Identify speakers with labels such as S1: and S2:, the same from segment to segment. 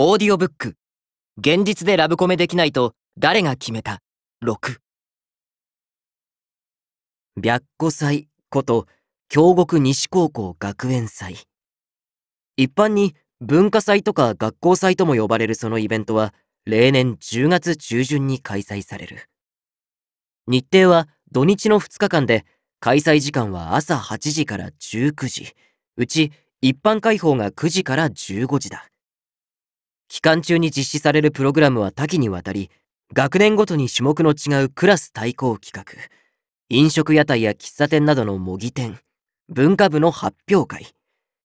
S1: オーディオブック。現実でラブコメできないと誰が決めた ?6。白虎祭こと、京極西高校学園祭。一般に文化祭とか学校祭とも呼ばれるそのイベントは、例年10月中旬に開催される。日程は土日の2日間で、開催時間は朝8時から19時、うち一般開放が9時から15時だ。期間中に実施されるプログラムは多岐にわたり、学年ごとに種目の違うクラス対抗企画、飲食屋台や喫茶店などの模擬店、文化部の発表会、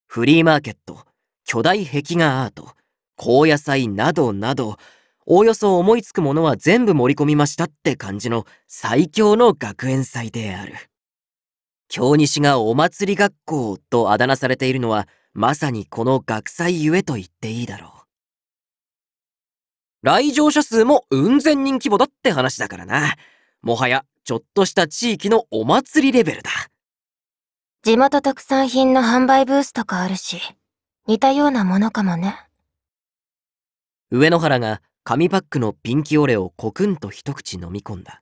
S1: フリーマーケット、巨大壁画アート、高野菜などなど、おおよそ思いつくものは全部盛り込みましたって感じの最強の学園祭である。京西がお祭り学校とあだ名されているのは、まさにこの学祭ゆえと言っていいだろう。来場者数もうん千人規模だって話だからな。もはや、ちょっとした地域のお祭りレベルだ。地元特産品の販売ブースとかあるし、似たようなものかもね。上野原が紙パックのピンキオレをコクンと一口飲み込んだ。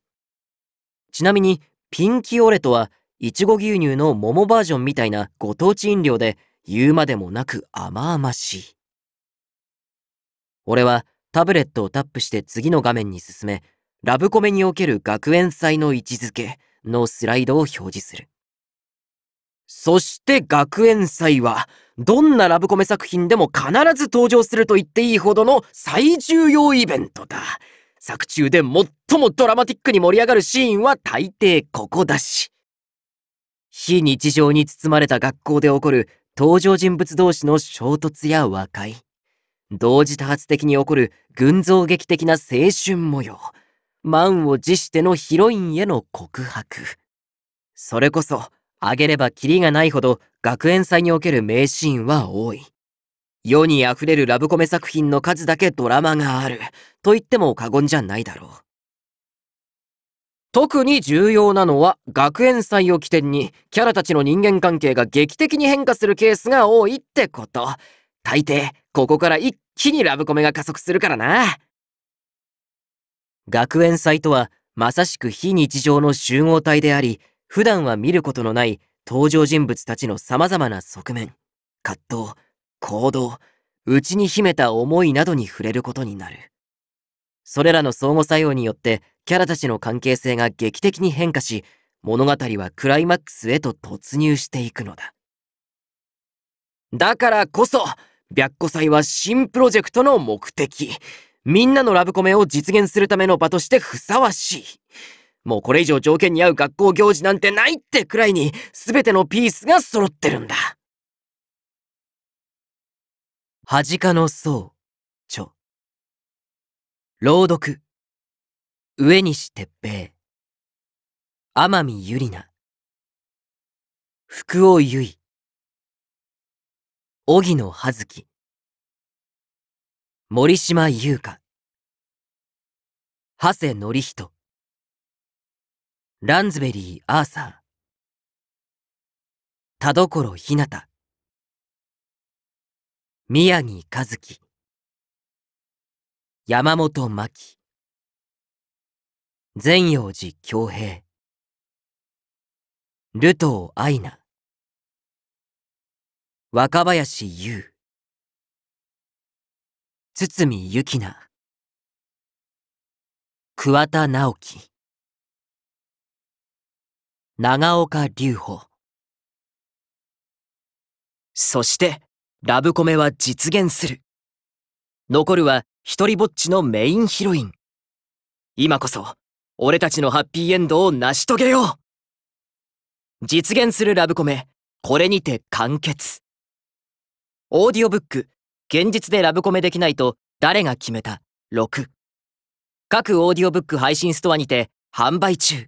S1: ちなみに、ピンキオレとは、いちご牛乳の桃バージョンみたいなご当地飲料で、言うまでもなく甘々しい。俺はタブレットをタップして次の画面に進め、ラブコメにおける学園祭の位置づけのスライドを表示する。そして学園祭は、どんなラブコメ作品でも必ず登場すると言っていいほどの最重要イベントだ。作中で最もドラマティックに盛り上がるシーンは大抵ここだし。非日常に包まれた学校で起こる登場人物同士の衝突や和解。同時多発的に起こる群像劇的な青春模様。満を持してのヒロインへの告白。それこそ、あげればキリがないほど学園祭における名シーンは多い。世に溢れるラブコメ作品の数だけドラマがあると言っても過言じゃないだろう。特に重要なのは学園祭を起点にキャラたちの人間関係が劇的に変化するケースが多いってこと。大抵、ここから一気にラブコメが加速するからな。学園祭とは、まさしく非日常の集合体であり、普段は見ることのない登場人物たちの様々な側面、葛藤、行動、内に秘めた思いなどに触れることになる。それらの相互作用によってキャラたちの関係性が劇的に変化し、物語はクライマックスへと突入していくのだ。だからこそ、白虎祭は新プロジェクトの目的。みんなのラブコメを実現するための場としてふさわしい。もうこれ以上条
S2: 件に合う学校行事なんてないってくらいに、全てのピースが揃ってるんだ。はじかの僧、著。朗読。上西哲平。天海ゆりな。福尾ゆい。荻野葉月森島優香長谷典人ランズベリーアーサー田所ひなた宮城和樹山本真紀善陽寺恭平ルトー愛菜若林優堤幸き桑田直樹長岡隆法。そしてラブコメは実現する残るは一
S1: 人ぼっちのメインヒロイン今こそ俺たちのハッピーエンドを成し遂げよう実現するラブコメこれにて完結オーディオブック、現実でラブコメできないと誰が決めた
S2: 6。各オーディオブック配信ストアにて販売中。